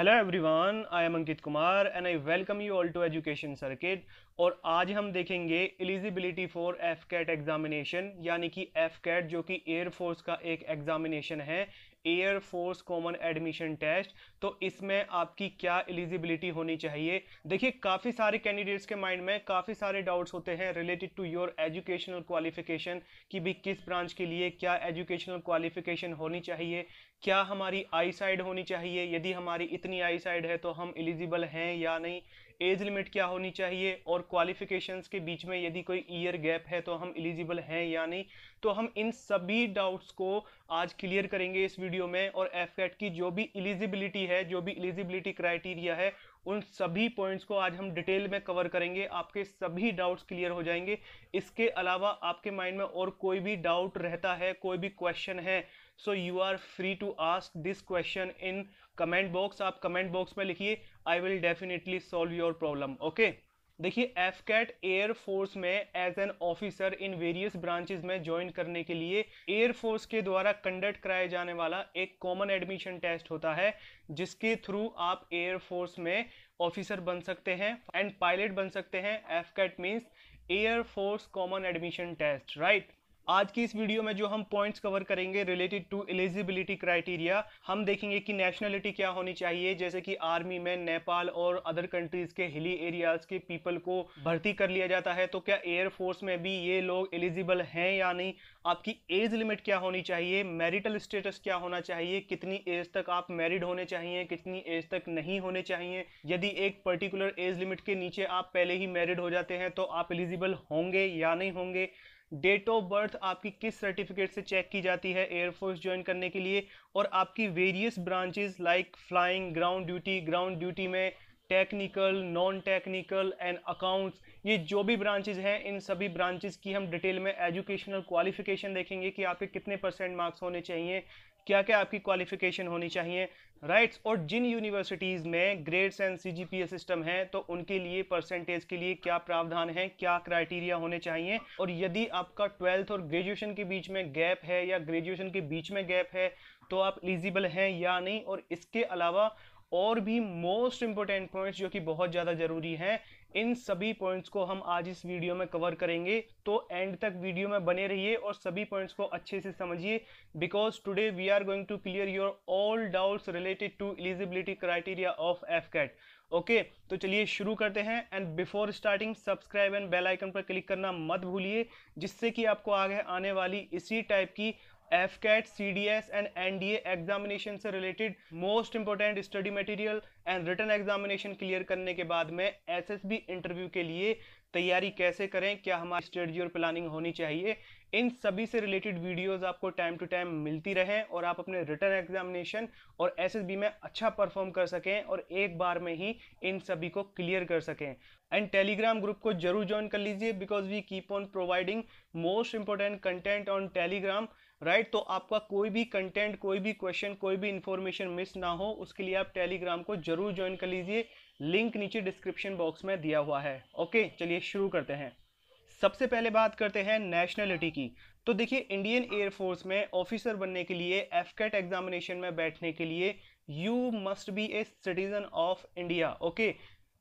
Hello everyone I am Ankit Kumar and I welcome you all to education circuit और आज हम देखेंगे eligibility for F cat examination यानी कि एफ कैट जो कि एयरफोर्स का एक एग्जामिनेशन है air force common admission test तो इसमें आपकी क्या एलिजिबिलिटी होनी चाहिए देखिए काफ़ी सारे कैंडिडेट्स के माइंड में काफ़ी सारे डाउट्स होते हैं related to your educational qualification कि भी किस ब्रांच के लिए क्या एजुकेशनल क्वालिफिकेशन होनी चाहिए क्या हमारी आई साइड होनी चाहिए यदि हमारी इतनी आई साइड है तो हम एलिजिबल हैं या नहीं एज लिमिट क्या होनी चाहिए और क्वालिफिकेशंस के बीच में यदि कोई ईयर गैप है तो हम एलिजिबल हैं या नहीं तो हम इन सभी डाउट्स को आज क्लियर करेंगे इस वीडियो में और एफ की जो भी एलिजिबिलिटी है जो भी एलिजिबिलिटी क्राइटेरिया है उन सभी पॉइंट्स को आज हम डिटेल में कवर करेंगे आपके सभी डाउट्स क्लियर हो जाएंगे इसके अलावा आपके माइंड में और कोई भी डाउट रहता है कोई भी क्वेश्चन है so you are free to ask this question in comment box आप कमेंट बॉक्स में लिखिए I will definitely solve your problem okay देखिए एफ कैट फोर्स में as an officer in various branches में ज्वाइन करने के लिए एयरफोर्स के द्वारा कंडक्ट कराया जाने वाला एक कॉमन एडमिशन टेस्ट होता है जिसके थ्रू आप एयरफोर्स में ऑफिसर बन सकते हैं एंड पायलट बन सकते हैं F CAT means air force common admission test right आज की इस वीडियो में जो हम पॉइंट्स कवर करेंगे रिलेटेड टू एलिजिबिलिटी क्राइटेरिया हम देखेंगे कि नेशनलिटी क्या होनी चाहिए जैसे कि आर्मी में नेपाल और अदर कंट्रीज के हिली एरियाज के पीपल को भर्ती कर लिया जाता है तो क्या एयरफोर्स में भी ये लोग एलिजिबल हैं या नहीं आपकी एज लिमिट क्या होनी चाहिए मैरिटल स्टेटस क्या होना चाहिए कितनी एज तक आप मैरिड होने चाहिए कितनी एज तक नहीं होने चाहिए यदि एक पर्टिकुलर एज लिमिट के नीचे आप पहले ही मैरिड हो जाते हैं तो आप एलिजिबल होंगे या नहीं होंगे डेट ऑफ बर्थ आपकी किस सर्टिफिकेट से चेक की जाती है एयरफोर्स ज्वाइन करने के लिए और आपकी various branches like flying ground duty ground duty में technical non technical and accounts ये जो भी ब्रांचेज हैं इन सभी ब्रांचेज की हम डिटेल में एजुकेशनल क्वालिफिकेशन देखेंगे कि आपके कितने परसेंट मार्क्स होने चाहिए क्या क्या आपकी क्वालिफिकेशन होनी चाहिए राइट्स और जिन यूनिवर्सिटीज़ में ग्रेड्स एंड सीजीपीए सिस्टम है तो उनके लिए परसेंटेज के लिए क्या प्रावधान है क्या क्राइटेरिया होने चाहिए और यदि आपका ट्वेल्थ और ग्रेजुएशन के बीच में गैप है या ग्रेजुएशन के बीच में गैप है तो आप एलिजिबल हैं या नहीं और इसके अलावा और भी मोस्ट इंपॉर्टेंट पॉइंट्स जो कि बहुत ज़्यादा ज़रूरी हैं इन सभी पॉइंट्स को हम आज इस वीडियो में कवर करेंगे तो एंड तक वीडियो में बने रहिए और सभी पॉइंट्स को अच्छे से समझिए because today we are going to clear your all doubts related to eligibility criteria of F CAT okay तो चलिए शुरू करते हैं and before starting subscribe and bell icon पर क्लिक करना मत भूलिए जिससे कि आपको आगे आने वाली इसी टाइप की F CAT C D S and N D examination से related most important study material and written examination clear करने के बाद में एस एस बी इंटरव्यू के लिए तैयारी कैसे करें क्या हमारी स्ट्रेटजी और प्लानिंग होनी चाहिए इन सभी से रिलेटेड वीडियोज आपको टाइम टू टाइम मिलती रहें और आप अपने रिटर्न एग्जामिनेशन और एस एस बी में अच्छा परफॉर्म कर सकें और एक बार में ही इन सभी को क्लियर कर सकें एंड टेलीग्राम ग्रुप को जरूर ज्वाइन कर लीजिए because we keep on providing most important content on Telegram right right? तो आपका कोई भी कंटेंट कोई भी क्वेश्चन कोई भी इंफॉर्मेशन मिस ना हो उसके लिए आप टेलीग्राम को जरूर ज्वाइन कर लीजिए लिंक नीचे डिस्क्रिप्शन बॉक्स में दिया हुआ है ओके चलिए शुरू करते हैं सबसे पहले बात करते हैं नेशनलिटी की तो देखिए इंडियन एयरफोर्स में ऑफिसर बनने के लिए एफ कैट एग्जामिनेशन में बैठने के लिए you must be a citizen of India okay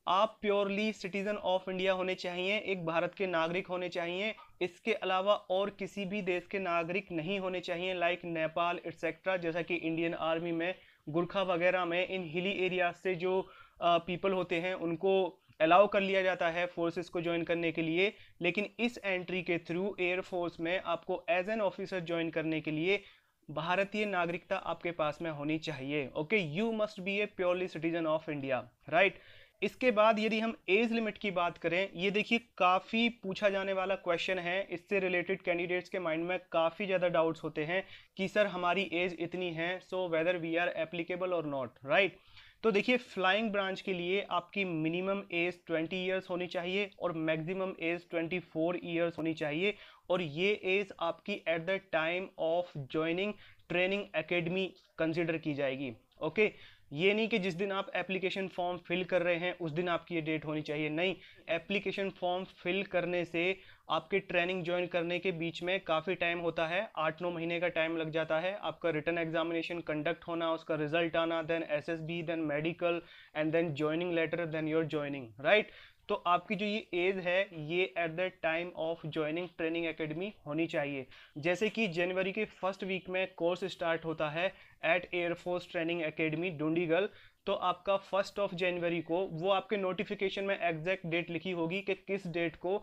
आप प्योरली सिटीजन ऑफ इंडिया होने चाहिए एक भारत के नागरिक होने चाहिए इसके अलावा और किसी भी देश के नागरिक नहीं होने चाहिए लाइक नेपाल एट्सेट्रा जैसा कि इंडियन आर्मी में गुरखा वगैरह में इन हिली एरिया से जो पीपल होते हैं उनको अलाउ कर लिया जाता है फोर्सेस को ज्वाइन करने के लिए लेकिन इस एंट्री के थ्रू एयरफोर्स में आपको एज एन ऑफिसर ज्वाइन करने के लिए भारतीय नागरिकता आपके पास में होनी चाहिए okay you must be a purely citizen of India right इसके बाद यदि हम एज लिमिट की बात करें ये देखिए काफ़ी पूछा जाने वाला क्वेश्चन है इससे रिलेटेड कैंडिडेट्स के माइंड में काफ़ी ज़्यादा डाउट्स होते हैं कि सर हमारी एज इतनी है so whether we are applicable और नॉट राइट तो देखिए फ्लाइंग ब्रांच के लिए आपकी मिनिमम एज 20 इयर्स होनी चाहिए और मैक्सिमम एज 24 इयर्स होनी चाहिए और ये एज आपकी at the time of joining training academy consider की जाएगी ओके okay? ये नहीं कि जिस दिन आप एप्लीकेशन फॉर्म फिल कर रहे हैं उस दिन आपकी ये डेट होनी चाहिए नहीं एप्लीकेशन फॉर्म फिल करने से आपके ट्रेनिंग ज्वाइन करने के बीच में काफ़ी टाइम होता है आठ नौ महीने का टाइम लग जाता है आपका रिटर्न एग्जामिनेशन कंडक्ट होना उसका रिजल्ट आना then S S B then medical and then joining letter then your joining right तो आपकी जो ये एज है ये at the time of joining training academy होनी चाहिए जैसे कि जनवरी के फर्स्ट वीक में कोर्स स्टार्ट होता है at air force training academy Dundigal तो आपका फर्स्ट ऑफ जनवरी को वो आपके नोटिफिकेशन में एग्जैक्ट डेट लिखी होगी कि किस डेट को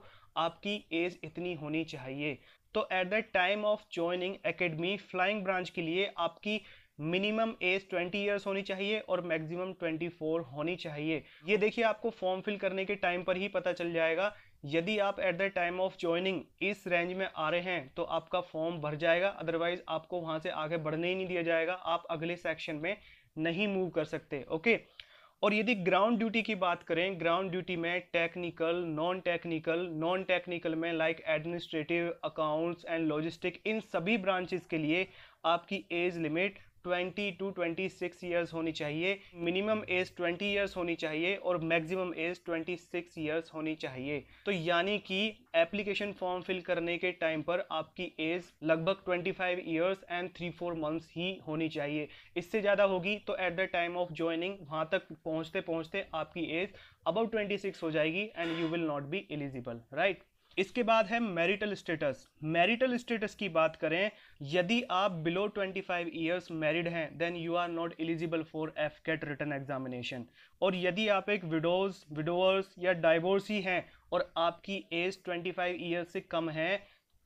आपकी एज इतनी होनी चाहिए तो at the time of joining academy flying branch के लिए आपकी मिनिमम एज 20 इयर्स होनी चाहिए और मैक्सिमम 24 होनी चाहिए ये देखिए आपको फॉर्म फिल करने के टाइम पर ही पता चल जाएगा यदि आप at the time of joining इस रेंज में आ रहे हैं तो आपका फॉर्म भर जाएगा अदरवाइज आपको वहाँ से आगे बढ़ने ही नहीं दिया जाएगा आप अगले सेक्शन में नहीं मूव कर सकते ओके और यदि ग्राउंड ड्यूटी की बात करें ग्राउंड ड्यूटी में technical non technical non technical में like administrative accounts and logistic इन सभी ब्रांचेस के लिए आपकी age limit twenty two twenty six years होनी चाहिए मिनिमम एज ट्वेंटी ईयर्स होनी चाहिए और maximum age twenty six years होनी चाहिए तो यानी कि एप्लीकेशन फॉर्म फिल करने के टाइम पर आपकी एज लगभग twenty five years and three four months ही होनी चाहिए इससे ज़्यादा होगी तो at the time of joining वहाँ तक पहुँचते पहुँचते आपकी एज अबाउट सिक्स हो जाएगी and you will not be eligible right इसके बाद है मैरिटल स्टेटस मैरिटल स्टेटस की बात करें यदि आप बिलो 25 ईयर्स मैरिड हैं then you are not eligible for F CAT written examination और यदि आप एक विडोज विडोअर्स या डाइवोर्सी हैं और आपकी एज 25 ईयर्स से कम है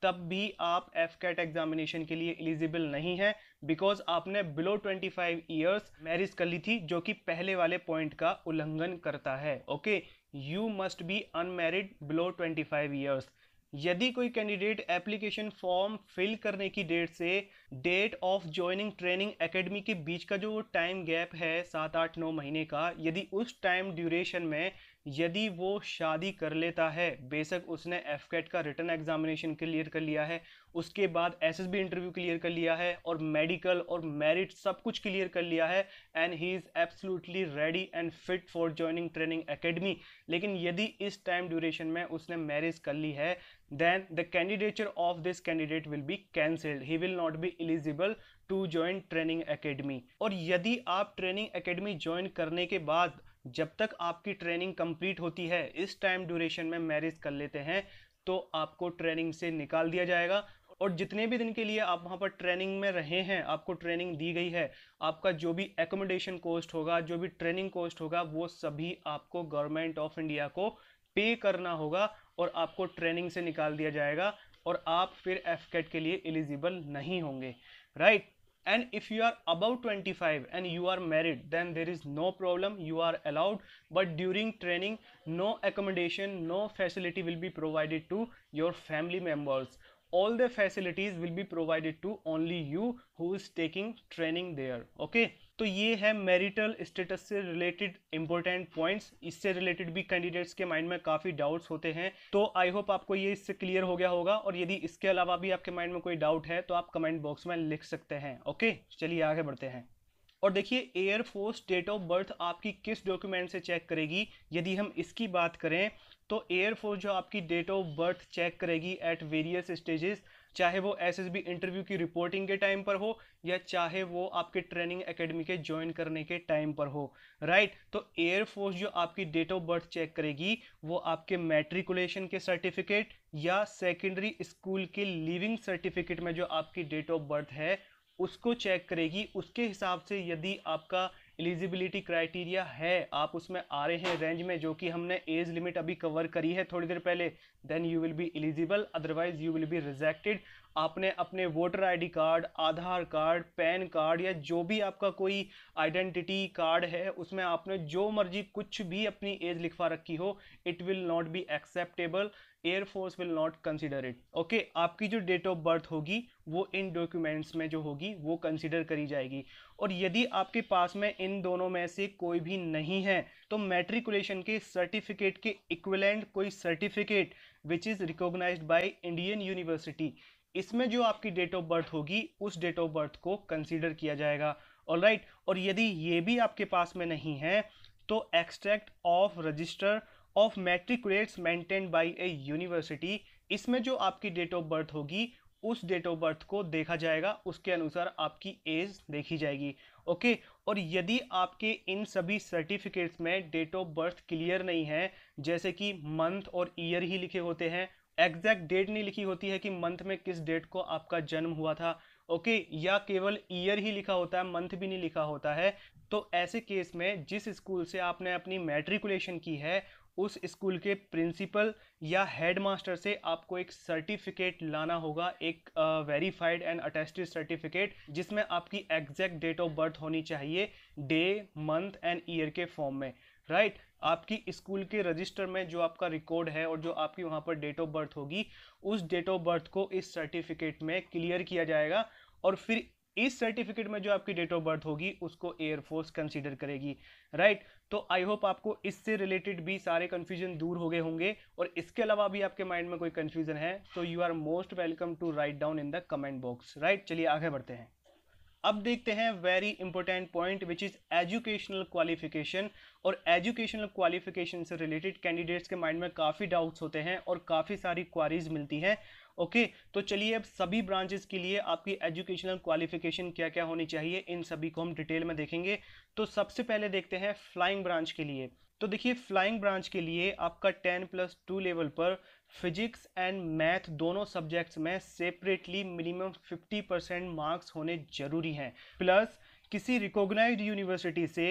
तब भी आप एफ कैट एग्जामिनेशन के लिए एलिजिबल नहीं है बिकॉज आपने बिलो 25 इयर्स मैरिज कर ली थी जो कि पहले वाले पॉइंट का उल्लंघन करता है okay okay? You must be unmarried below 25 years यदि कोई कैंडिडेट एप्लीकेशन फॉर्म फिल करने की डेट से date of joining training academy के बीच का जो टाइम गैप है सात आठ नौ महीने का यदि उस टाइम ड्यूरेशन में यदि वो शादी कर लेता है बेशक उसने एफ कैट का रिटर्न एग्जामिनेशन क्लियर कर लिया है उसके बाद S S B interview clear कर लिया है और मेडिकल और मेरिट सब कुछ क्लियर कर लिया है and he is absolutely ready and fit for joining training academy लेकिन यदि इस टाइम ड्यूरेशन में उसने मैरिज कर ली है then the candidature of this candidate will be cancelled he will not be eligible to join training academy और यदि आप ट्रेनिंग एकेडमी ज्वाइन करने के बाद जब तक आपकी ट्रेनिंग कंप्लीट होती है इस टाइम ड्यूरेशन में मैरिज कर लेते हैं तो आपको ट्रेनिंग से निकाल दिया जाएगा और जितने भी दिन के लिए आप वहाँ पर ट्रेनिंग में रहे हैं आपको ट्रेनिंग दी गई है आपका जो भी एकोमोडेशन कॉस्ट होगा जो भी ट्रेनिंग कॉस्ट होगा वो सभी आपको गवर्नमेंट ऑफ इंडिया को पे करना होगा और आपको ट्रेनिंग से निकाल दिया जाएगा और आप फिर एफकेट के लिए एलिजिबल नहीं होंगे right and if you are above 25 and you are married then there is no problem you are allowed but during training no accommodation no facility will be provided to your family members all the facilities will be provided to only you who is taking training there okay तो ये है marital status से related important points इससे related भी candidates के mind में काफ़ी doubts होते हैं तो आई होप आपको ये इससे क्लियर हो गया होगा और यदि इसके अलावा भी आपके माइंड में कोई डाउट है तो आप कमेंट बॉक्स में लिख सकते हैं ओके चलिए आगे बढ़ते हैं और देखिए एयरफोर्स डेट ऑफ बर्थ आपकी किस डॉक्यूमेंट से चेक करेगी यदि हम इसकी बात करें तो एयरफोर्स जो आपकी डेट ऑफ बर्थ चेक करेगी एट वेरियस स्टेजेस चाहे वो एसएसबी इंटरव्यू की रिपोर्टिंग के टाइम पर हो या चाहे वो आपके ट्रेनिंग एकेडमी के ज्वाइन करने के टाइम पर हो राइट तो एयरफोर्स जो आपकी डेट ऑफ बर्थ चेक करेगी वो आपके मैट्रिकुलेशन के सर्टिफिकेट या सेकेंडरी स्कूल के लिविंग सर्टिफिकेट में जो आपकी डेट ऑफ बर्थ है उसको चेक करेगी उसके हिसाब से यदि आपका एलिजिबिलिटी क्राइटेरिया है आप उसमें आ रहे हैं रेंज में जो कि हमने एज लिमिट अभी कवर करी है थोड़ी देर पहले then you will be eligible otherwise you will be rejected आपने अपने voter ID card Aadhaar card PAN card या जो भी आपका कोई आइडेंटिटी कार्ड है उसमें आपने जो मर्जी कुछ भी अपनी एज लिखवा रखी हो it will not be acceptable air force will not consider it okay आपकी जो डेट ऑफ बर्थ होगी वो इन डॉक्यूमेंट्स में जो होगी वो कंसिडर करी जाएगी और यदि आपके पास में इन दोनों में से कोई भी नहीं है तो मेट्रिकुलेशन के सर्टिफिकेट के इक्वलेंट कोई certificate which is recognise by Indian university इसमें जो आपकी डेट ऑफ बर्थ होगी उस डेट ऑफ बर्थ को कंसीडर किया जाएगा ऑल राइट right? और यदि ये भी आपके पास में नहीं है तो extract of register of matriculates maintain by a university इसमें जो आपकी डेट ऑफ बर्थ होगी उस डेट ऑफ बर्थ को देखा जाएगा उसके अनुसार आपकी एज देखी जाएगी ओके और यदि आपके इन सभी सर्टिफिकेट्स में डेट ऑफ बर्थ क्लियर नहीं है जैसे कि मंथ और ईयर ही लिखे होते हैं एग्जैक्ट डेट नहीं लिखी होती है कि मंथ में किस डेट को आपका जन्म हुआ था ओके okay, या केवल ईयर ही लिखा होता है मंथ भी नहीं लिखा होता है तो ऐसे केस में जिस स्कूल से आपने अपनी मैट्रिकुलेशन की है उस स्कूल के प्रिंसिपल या हेडमास्टर से आपको एक सर्टिफिकेट लाना होगा एक वेरीफाइड एंड अटेस्टेड सर्टिफिकेट जिसमें आपकी एग्जैक्ट डेट ऑफ बर्थ होनी चाहिए डे मंथ एंड ईयर के फॉर्म में राइट right? आपकी स्कूल के रजिस्टर में जो आपका रिकॉर्ड है और जो आपकी वहाँ पर डेट ऑफ बर्थ होगी उस डेट ऑफ बर्थ को इस सर्टिफिकेट में क्लियर किया जाएगा और फिर इस सर्टिफिकेट में जो आपकी डेट ऑफ बर्थ होगी उसको एयरफोर्स कंसीडर करेगी राइट right? तो आई होप आपको इससे रिलेटेड भी सारे कन्फ्यूजन दूर हो गए होंगे और इसके अलावा भी आपके माइंड में कोई कन्फ्यूजन है तो you are most welcome to write down in the comment box right चलिए आगे बढ़ते हैं अब देखते हैं very important point which is educational qualification और एजुकेशनल क्वालिफिकेशन से रिलेटेड कैंडिडेट्स के माइंड में काफ़ी डाउट्स होते हैं और काफ़ी सारी क्वारीज मिलती हैं ओके okay, तो चलिए अब सभी ब्रांचेस के लिए आपकी एजुकेशनल क्वालिफिकेशन क्या क्या होनी चाहिए इन सभी को हम डिटेल में देखेंगे तो सबसे पहले देखते हैं फ्लाइंग ब्रांच के लिए तो देखिए फ्लाइंग ब्रांच के लिए आपका टेन प्लस टू लेवल पर फिजिक्स एंड मैथ दोनों सब्जेक्ट्स में सेपरेटली मिनिमम 50 परसेंट मार्क्स होने जरूरी हैं प्लस किसी रिकॉग्नाइज्ड यूनिवर्सिटी से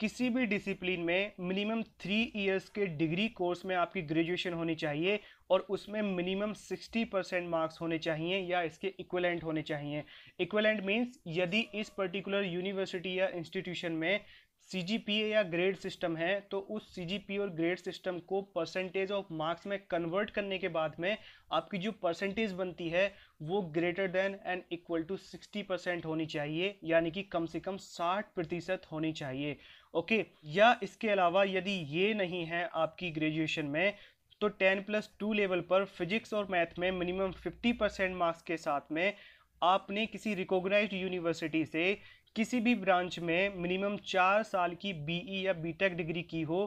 किसी भी डिसिप्लिन में मिनिमम थ्री इयर्स के डिग्री कोर्स में आपकी ग्रेजुएशन होनी चाहिए और उसमें मिनिमम 60 परसेंट मार्क्स होने चाहिए या इसके इक्वलेंट होने चाहिए इक्वलेंट मीन्स यदि इस पर्टिकुलर यूनिवर्सिटी या इंस्टीट्यूशन में सी या ग्रेड सिस्टम है तो उस सी और ग्रेड सिस्टम को परसेंटेज ऑफ मार्क्स में कन्वर्ट करने के बाद में आपकी जो परसेंटेज बनती है वो greater than and equal to 60 percent होनी चाहिए यानी कि कम से कम 60 प्रतिशत होनी चाहिए ओके या इसके अलावा यदि ये नहीं है आपकी ग्रेजुएशन में तो टेन प्लस टू लेवल पर फिजिक्स और मैथ में मिनिमम फिफ्टी परसेंट मार्क्स के साथ में आपने किसी रिकॉग्नाइज्ड यूनिवर्सिटी से किसी भी ब्रांच में मिनिमम चार साल की बीई e या बीटेक डिग्री की हो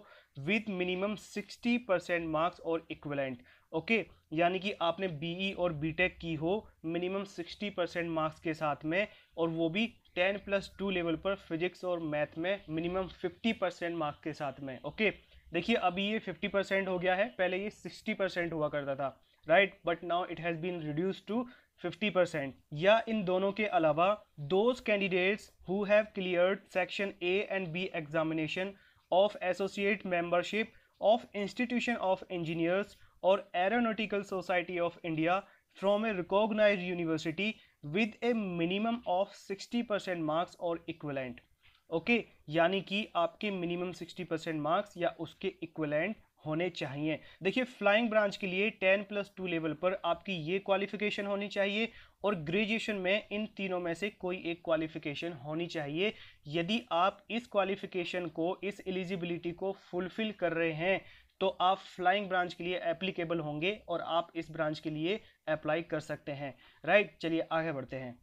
with minimum sixty percent marks और इक्वलेंट ओके यानी कि आपने बीई e और बीटेक की हो मिनिमम सिक्सटी परसेंट मार्क्स के साथ में और वो भी टेन प्लस टू लेवल पर फिजिक्स और मैथ में मिनिमम फिफ्टी परसेंट मार्क्स के साथ में ओके देखिए अभी ये फिफ्टी परसेंट हो गया है पहले ये सिक्सटी परसेंट हुआ करता था right but now it has been reduce to 50 percent या इन दोनों के अलावा those candidates who have cleared section A and B examination of associate membership of institution of engineers और aeronautical society of India from a recognise university with a minimum of 60 percent marks और equivalent okay यानी कि आपके minimum 60 percent marks या उसके equivalent होने चाहिए देखिए फ्लाइंग ब्रांच के लिए टेन प्लस टू लेवल पर आपकी ये क्वालिफिकेशन होनी चाहिए और ग्रेजुएशन में इन तीनों में से कोई एक क्वालिफिकेशन होनी चाहिए यदि आप इस क्वालिफिकेशन को इस एलिजिबिलिटी को फुलफिल कर रहे हैं तो आप फ्लाइंग ब्रांच के लिए एप्लीकेबल होंगे और आप इस ब्रांच के लिए अप्लाई कर सकते हैं राइट चलिए आगे बढ़ते हैं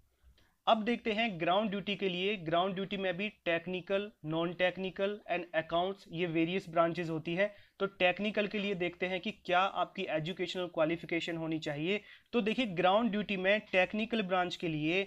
अब देखते हैं ग्राउंड ड्यूटी के लिए ग्राउंड ड्यूटी में भी technical non technical and accounts ये वेरियस ब्रांचेज होती है तो टेक्निकल के लिए देखते हैं कि क्या आपकी एजुकेशनल क्वालिफिकेशन होनी चाहिए तो देखिए ग्राउंड ड्यूटी में टेक्निकल ब्रांच के लिए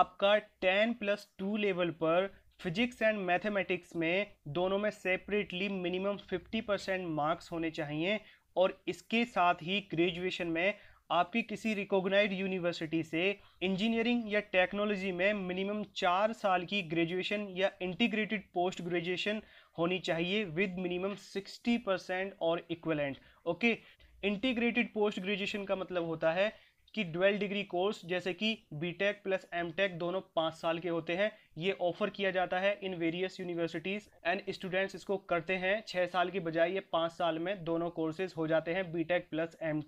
आपका टेन प्लस टू लेवल पर फिजिक्स एंड मैथमेटिक्स में दोनों में separately minimum fifty percent marks होने चाहिए और इसके साथ ही ग्रेजुएशन में आपकी किसी रिकॉग्नाइज यूनिवर्सिटी से इंजीनियरिंग या टेक्नोलॉजी में मिनिमम चार साल की ग्रेजुएशन या इंटीग्रेटेड पोस्ट ग्रेजुएशन होनी चाहिए विद मिनिमम सिक्सटी परसेंट और equivalent okay integrated post graduation का मतलब होता है कि ड्वेल डिग्री कोर्स जैसे कि बी प्लस एम दोनों पाँच साल के होते हैं ये ऑफर किया जाता है in various universities and students इसको करते हैं छः साल के बजाय ये पाँच साल में दोनों कोर्सेज हो जाते हैं बी प्लस एम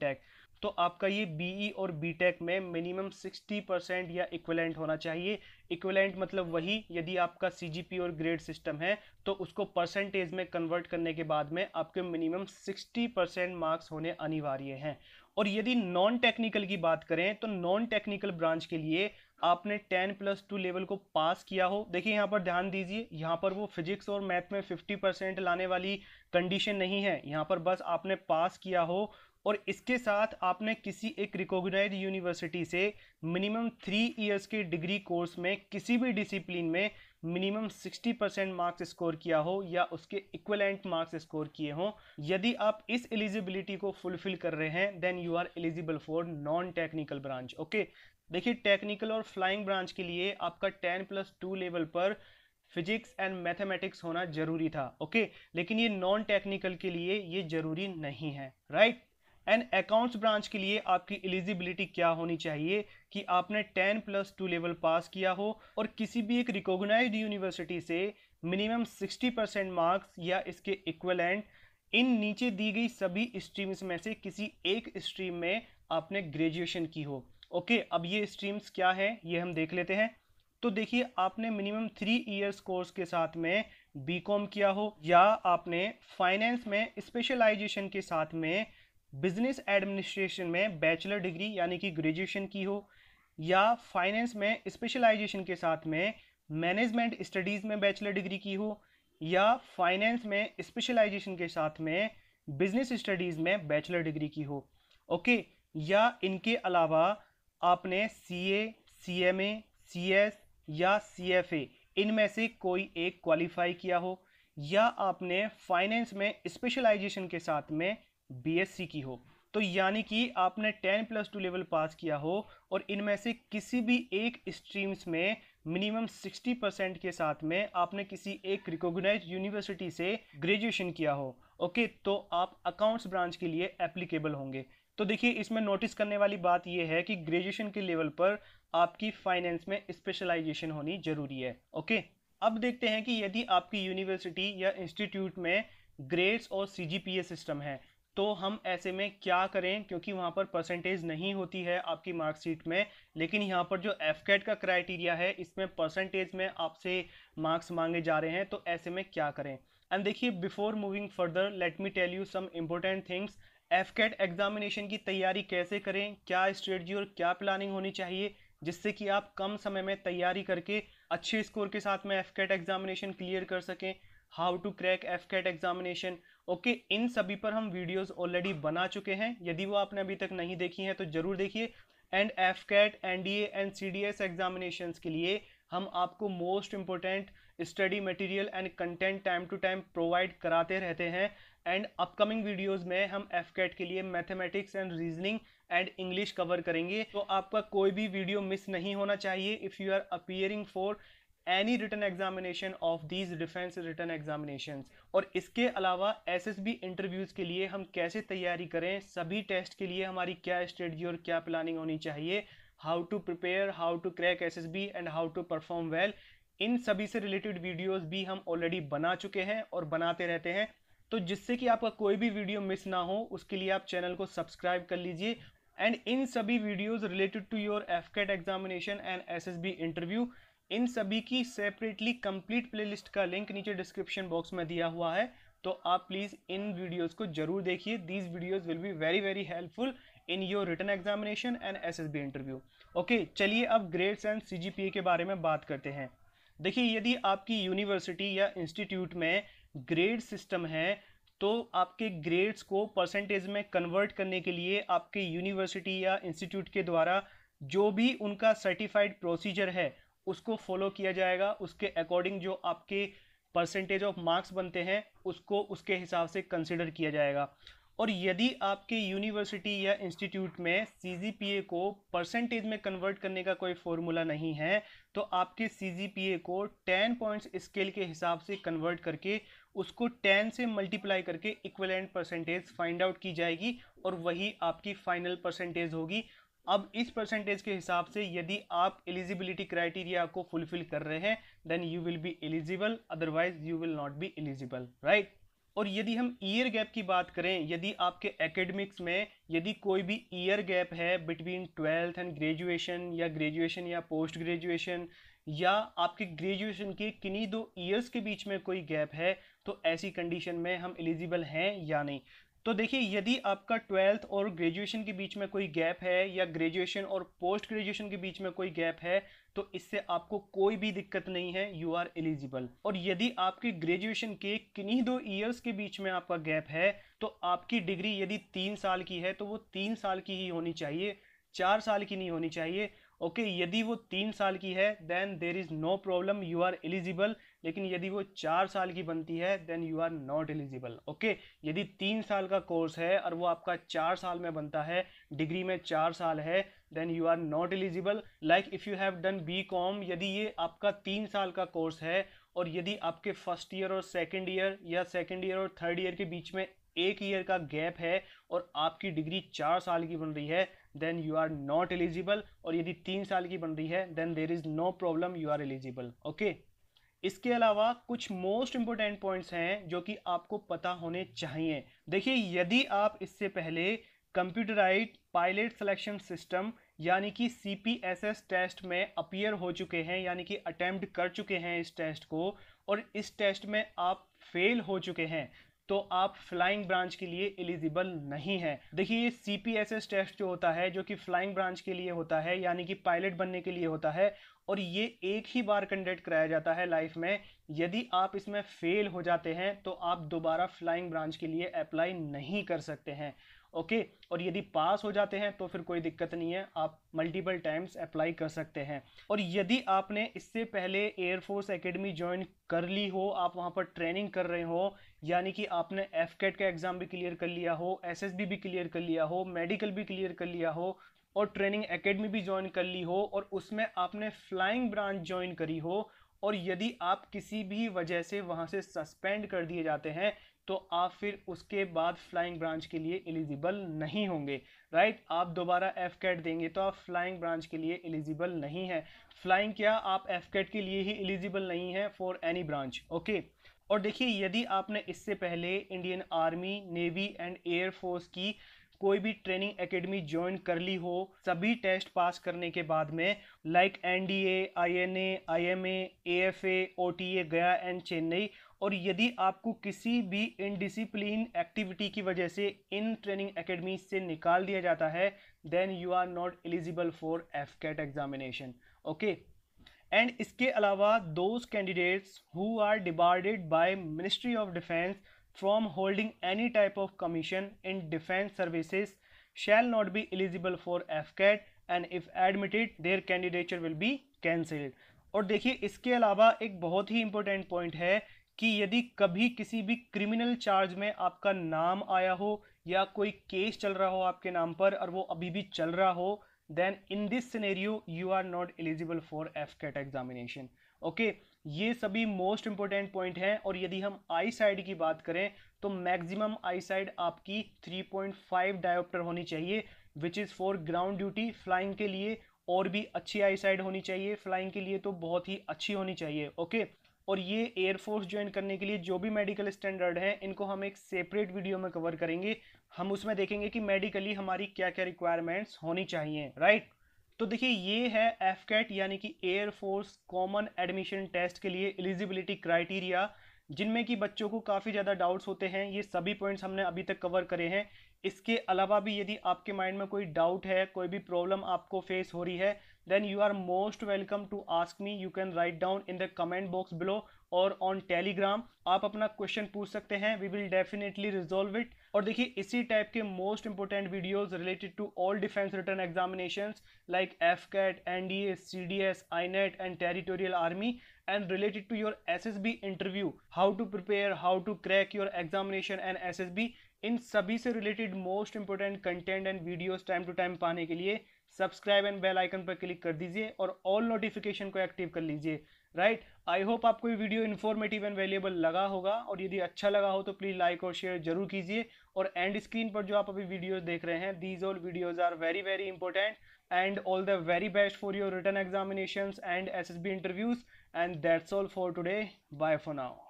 तो आपका ये बी e और बी में मिनिमम 60 परसेंट या इक्वलेंट होना चाहिए इक्वलेंट मतलब वही यदि आपका सी और ग्रेड सिस्टम है तो उसको परसेंटेज में कन्वर्ट करने के बाद में आपके मिनिमम 60 परसेंट मार्क्स होने अनिवार्य हैं और यदि नॉन टेक्निकल की बात करें तो नॉन टेक्निकल ब्रांच के लिए आपने टेन प्लस टू लेवल को पास किया हो देखिए यहाँ पर ध्यान दीजिए यहाँ पर वो फिजिक्स और मैथ में फिफ्टी परसेंट लाने वाली कंडीशन नहीं है यहाँ पर बस आपने पास किया हो और इसके साथ आपने किसी एक रिकॉग्नाइज यूनिवर्सिटी से मिनिमम थ्री इयर्स के डिग्री कोर्स में किसी भी डिसिप्लिन में मिनिमम 60 परसेंट मार्क्स स्कोर किया हो या उसके इक्वलेंट मार्क्स स्कोर किए हों यदि आप इस एलिजिबिलिटी को फुलफिल कर रहे हैं then you are eligible for non technical branch okay देखिए टेक्निकल और फ्लाइंग ब्रांच के लिए आपका टेन प्लस टू लेवल पर फिजिक्स एंड मैथमेटिक्स होना जरूरी था ओके लेकिन ये नॉन टेक्निकल के लिए ये जरूरी नहीं है राइट एंड अकाउंट्स ब्रांच के लिए आपकी एलिजिबिलिटी क्या होनी चाहिए कि आपने 10 प्लस टू लेवल पास किया हो और किसी भी एक रिकॉग्नाइज्ड यूनिवर्सिटी से मिनिमम 60 परसेंट मार्क्स या इसके इक्वलेंट इन नीचे दी गई सभी स्ट्रीम्स में से किसी एक स्ट्रीम में आपने ग्रेजुएशन की हो ओके अब ये स्ट्रीम्स क्या है ये हम देख लेते हैं तो देखिए आपने मिनिमम थ्री इयर्स कोर्स के साथ में बीकॉम किया हो या आपने फाइनेंस में स्पेशलाइजेशन के साथ में बिजनेस एडमिनिस्ट्रेशन में बैचलर डिग्री यानी कि ग्रेजुएशन की हो या फाइनेंस में स्पेशलाइजेशन के साथ में मैनेजमेंट स्टडीज़ में बैचलर डिग्री की हो या फाइनेंस में स्पेशलाइजेशन के साथ में बिजनेस स्टडीज़ में बैचलर डिग्री की हो ओके या इनके अलावा आपने सी ए C M A C S या सी एफ ए इनमें से कोई एक क्वालिफाई किया हो या आपने फाइनेंस में स्पेशलाइजेशन के साथ में बीएससी की हो तो यानी कि आपने ten plus two level pass किया हो और इनमें से किसी भी एक स्ट्रीम्स में मिनिमम सिक्सटी परसेंट के साथ में आपने किसी एक रिकॉग्नाइज यूनिवर्सिटी से ग्रेजुएशन किया हो ओके तो आप अकाउंट्स ब्रांच के लिए एप्लीकेबल होंगे तो देखिए इसमें नोटिस करने वाली बात यह है कि ग्रेजुएशन के लेवल पर आपकी फाइनेंस में स्पेशलाइजेशन होनी जरूरी है ओके अब देखते हैं कि यदि आपकी यूनिवर्सिटी या इंस्टीट्यूट में ग्रेड्स और सी सिस्टम है तो हम ऐसे में क्या करें क्योंकि वहाँ पर परसेंटेज नहीं होती है आपकी मार्कशीट में लेकिन यहाँ पर जो एफ कैट का क्राइटेरिया है इसमें परसेंटेज में आपसे मार्क्स मांगे जा रहे हैं तो ऐसे में क्या करें एंड देखिए before moving further let me tell you some important things F cat examination की तैयारी कैसे करें क्या स्ट्रेटजी और क्या प्लानिंग होनी चाहिए जिससे कि आप कम समय में तैयारी करके अच्छे स्कोर के साथ में एफ कैट एग्जामिनेशन क्लियर कर सकें how to crack F cat examination okay okay, इन सभी पर हम वीडियोस ऑलरेडी बना चुके हैं यदि वो आपने अभी तक नहीं देखी है तो जरूर देखिए and AFCAT N D and C D S examination के लिए हम आपको most important study material and content time to time provide कराते रहते हैं एंड अपकमिंग वीडियोस में हम एफ कैट के लिए mathematics and reasoning and English cover करेंगे तो आपका कोई भी वीडियो मिस नहीं होना चाहिए if you are appearing for any written examination of these defence written examination और इसके अलावा एस एस बी इंटरव्यूज़ के लिए हम कैसे तैयारी करें सभी टेस्ट के लिए हमारी क्या स्ट्रेटजी और क्या प्लानिंग होनी चाहिए how to prepare how to crack S S B and how to perform well इन सभी से रिलेटेड वीडियोज़ भी हम ऑलरेडी बना चुके हैं और बनाते रहते हैं तो जिससे कि आपका कोई भी वीडियो मिस ना हो उसके लिए आप चैनल को सब्सक्राइब कर लीजिए एंड इन सभी videos related to your AFCAT examination and S S B interview इन सभी की सेपरेटली कंप्लीट प्लेलिस्ट का लिंक नीचे डिस्क्रिप्शन बॉक्स में दिया हुआ है तो आप प्लीज़ इन वीडियोस को जरूर देखिए these videos will be very very helpful in your written examination and SSB interview okay चलिए अब ग्रेड्स एंड सीजीपीए के बारे में बात करते हैं देखिए यदि आपकी यूनिवर्सिटी या इंस्टीट्यूट में ग्रेड सिस्टम है तो आपके ग्रेड्स को परसेंटेज में कन्वर्ट करने के लिए आपके यूनिवर्सिटी या इंस्टीट्यूट के द्वारा जो भी उनका सर्टिफाइड प्रोसीजर है उसको फॉलो किया जाएगा उसके अकॉर्डिंग जो आपके परसेंटेज ऑफ मार्क्स बनते हैं उसको उसके हिसाब से कंसिडर किया जाएगा और यदि आपके यूनिवर्सिटी या इंस्टीट्यूट में सी को परसेंटेज में कन्वर्ट करने का कोई फॉर्मूला नहीं है तो आपके सी को टेन पॉइंट्स स्केल के हिसाब से कन्वर्ट करके उसको टेन से मल्टीप्लाई करके इक्वलेंट परसेंटेज फाइंड आउट की जाएगी और वही आपकी फाइनल परसेंटेज होगी अब इस परसेंटेज के हिसाब से यदि आप एलिजिबिलिटी क्राइटेरिया को फुलफिल कर रहे हैं then you will be eligible otherwise you will not be eligible right और यदि हम ईयर गैप की बात करें यदि आपके एकेडमिक्स में यदि कोई भी ईयर गैप है बिटवीन ट्वेल्थ एंड ग्रेजुएशन या ग्रेजुएशन या पोस्ट ग्रेजुएशन या आपके ग्रेजुएशन के किन्हीं दो ईयर्स के बीच में कोई गैप है तो ऐसी कंडीशन में हम एलिजिबल हैं या नहीं तो देखिए यदि आपका ट्वेल्थ और ग्रेजुएशन के बीच में कोई गैप है या ग्रेजुएशन और पोस्ट ग्रेजुएशन के बीच में कोई गैप है तो इससे आपको कोई भी दिक्कत नहीं है यू आर एलिजिबल और यदि आपके ग्रेजुएशन के किन्हीं दो ईयर्स के बीच में आपका गैप है तो आपकी डिग्री यदि तीन साल की है तो वो तीन साल की ही होनी चाहिए चार साल की नहीं होनी चाहिए ओके okay, यदि वो तीन साल की है then there is no problem you are eligible लेकिन यदि वो चार साल की बनती है then you are not eligible okay यदि तीन साल का कोर्स है और वो आपका चार साल में बनता है डिग्री में चार साल है then you are not eligible like if you have done B com यदि ये आपका तीन साल का कोर्स है और यदि आपके फर्स्ट ईयर और सेकेंड ईयर या सेकेंड ईयर और थर्ड ईयर के बीच में एक ईयर का गैप है और आपकी डिग्री चार साल की बन रही है then you are not eligible और यदि तीन साल की बन रही है then there is no problem you are eligible okay इसके अलावा कुछ मोस्ट इंपॉर्टेंट पॉइंट्स हैं जो कि आपको पता होने चाहिए देखिए यदि आप इससे पहले कंप्यूटराइज पायलट सिलेक्शन सिस्टम यानी कि सी टेस्ट में अपीयर हो चुके हैं यानी कि अटैम्प्ट कर चुके हैं इस टेस्ट को और इस टेस्ट में आप फेल हो चुके हैं तो आप फ्लाइंग ब्रांच के लिए एलिजिबल नहीं है देखिए ये सी टेस्ट जो होता है जो कि फ्लाइंग ब्रांच के लिए होता है यानी कि पायलट बनने के लिए होता है और ये एक ही बार कंडक्ट कराया जाता है लाइफ में यदि आप इसमें फेल हो जाते हैं तो आप दोबारा फ्लाइंग ब्रांच के लिए अप्लाई नहीं कर सकते हैं ओके और यदि पास हो जाते हैं तो फिर कोई दिक्कत नहीं है आप मल्टीपल टाइम्स अप्लाई कर सकते हैं और यदि आपने इससे पहले एयरफोर्स एकेडमी ज्वाइन कर ली हो आप वहाँ पर ट्रेनिंग कर रहे हो यानी कि आपने एफ का एग्ज़ाम भी क्लियर कर लिया हो एस भी क्लियर कर लिया हो मेडिकल भी क्लियर कर लिया हो और ट्रेनिंग एकेडमी भी ज्वाइन कर ली हो और उसमें आपने फ्लाइंग ब्रांच ज्वाइन करी हो और यदि आप किसी भी वजह से वहाँ से सस्पेंड कर दिए जाते हैं तो आप फिर उसके बाद फ्लाइंग ब्रांच के लिए एलिजिबल नहीं होंगे राइट आप दोबारा एफ कैट देंगे तो आप फ्लाइंग ब्रांच के लिए एलिजिबल नहीं है फ्लाइंग क्या आप एफ कैट के लिए ही एलिजिबल नहीं है फॉर एनी ब्रांच ओके और देखिए यदि आपने इससे पहले Indian army navy and air force की कोई भी ट्रेनिंग एकेडमी ज्वाइन कर ली हो सभी टेस्ट पास करने के बाद में like N D A I N A I M F A T A Gaya and Chennai और यदि आपको किसी भी इनडिसिप्लिन एक्टिविटी की वजह से इन ट्रेनिंग एकेडमी से निकाल दिया जाता है then you are not eligible for F cat examination okay and इसके अलावा those candidates who are debarred by ministry of defence from holding any type of commission in defence services shall not be eligible for AFCAT and if admitted their candidature will be cancelled और देखिए इसके अलावा एक बहुत ही important point है कि यदि कभी किसी भी क्रिमिनल चार्ज में आपका नाम आया हो या कोई केस चल रहा हो आपके नाम पर और वो अभी भी चल रहा हो then in this scenario you are not eligible for F cat examination okay ये सभी मोस्ट इंपॉर्टेंट पॉइंट हैं और यदि हम आई साइड की बात करें तो मैक्सिमम आई साइड आपकी 3.5 डायोप्टर होनी चाहिए which is for ground duty flying के लिए और भी अच्छी आई साइड होनी चाहिए फ्लाइंग के लिए तो बहुत ही अच्छी होनी चाहिए ओके okay? और ये एयरफोर्स ज्वाइन करने के लिए जो भी मेडिकल स्टैंडर्ड हैं इनको हम एक सेपरेट वीडियो में कवर करेंगे हम उसमें देखेंगे कि मेडिकली हमारी क्या क्या रिक्वायरमेंट्स होनी चाहिए राइट तो देखिए ये है एफ कैट यानी कि एयरफोर्स कॉमन एडमिशन टेस्ट के लिए एलिजिबिलिटी क्राइटेरिया जिनमें कि बच्चों को काफ़ी ज़्यादा डाउट्स होते हैं ये सभी पॉइंट्स हमने अभी तक कवर करे हैं इसके अलावा भी यदि आपके माइंड में कोई डाउट है कोई भी प्रॉब्लम आपको फेस हो रही है then you are most welcome to ask me you can write down in the comment box below और ऑन टेलीग्राम आप अपना क्वेश्चन पूछ सकते हैं we will definitely resolve it और देखिए इसी टाइप के most important videos related to all defence written examination like AFCAT N D A C D S I net and territorial army and related to your S S B interview how to prepare how to crack your examination and S S B इन सभी से related most important content and videos time to time पाने के लिए subscribe and bell icon पर click कर दीजिए और ऑल नोटिफिकेशन को एक्टिव कर लीजिए राइट आई होप आपको ये वीडियो इन्फॉर्मेटिव एंड वैल्यूएबल लगा होगा और यदि अच्छा लगा हो तो प्लीज़ लाइक और शेयर जरूर कीजिए और एंड स्क्रीन पर जो आप अभी वीडियोज़ देख रहे हैं these all videos are very very important and all the very best for your written examination and S interviews and that's all for today bye for now